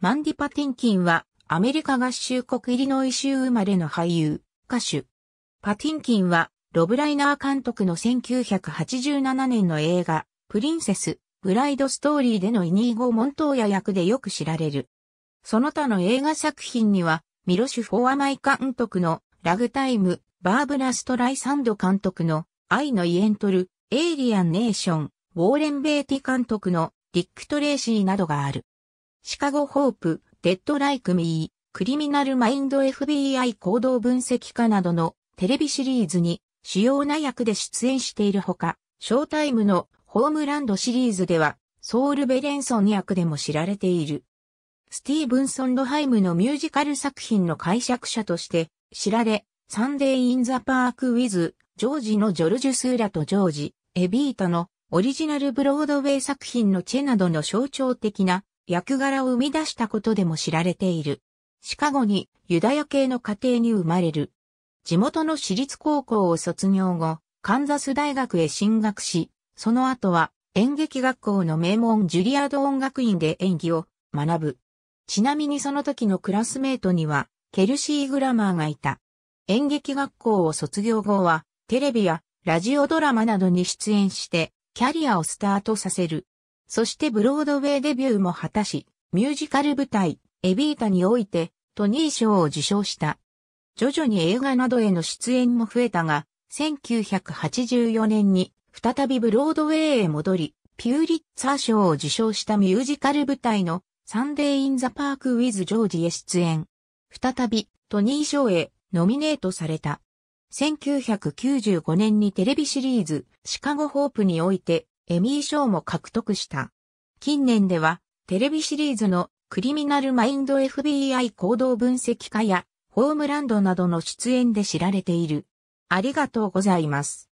マンディ・パティンキンは、アメリカ合衆国イリノイ州生まれの俳優、歌手。パティンキンは、ロブライナー監督の1987年の映画、プリンセス、ブライドストーリーでのイニーゴ・モントーヤ役でよく知られる。その他の映画作品には、ミロシュ・フォーアマイ監督のラグタイム、バーブラ・ストライサンド監督の愛のイエントル、エイリアン・ネーション、ウォーレン・ベイティ監督のリック・トレーシーなどがある。シカゴ・ホープ、デッド・ライク・ミー、クリミナル・マインド FBI 行動分析家などのテレビシリーズに主要な役で出演しているほか、ショータイムのホームランドシリーズではソウル・ベレンソン役でも知られている。スティーブンソン・ロハイムのミュージカル作品の解釈者として知られ、サンデー・イン・ザ・パーク・ウィズ、ジョージのジョルジュ・スーラとジョージ、エビータのオリジナルブロードウェイ作品のチェなどの象徴的な役柄を生み出したことでも知られている。シカゴにユダヤ系の家庭に生まれる。地元の私立高校を卒業後、カンザス大学へ進学し、その後は演劇学校の名門ジュリアード音楽院で演技を学ぶ。ちなみにその時のクラスメートには、ケルシー・グラマーがいた。演劇学校を卒業後は、テレビやラジオドラマなどに出演して、キャリアをスタートさせる。そしてブロードウェイデビューも果たし、ミュージカル舞台、エビータにおいて、トニー賞を受賞した。徐々に映画などへの出演も増えたが、1984年に再びブロードウェイへ戻り、ピューリッツァー賞を受賞したミュージカル舞台のサンデー・イン・ザ・パーク・ウィズ・ジョージへ出演。再びトニー賞へノミネートされた。1995年にテレビシリーズシカゴ・ホープにおいてエミー賞も獲得した。近年では、テレビシリーズのクリミナルマインド FBI 行動分析家やホームランドなどの出演で知られている。ありがとうございます。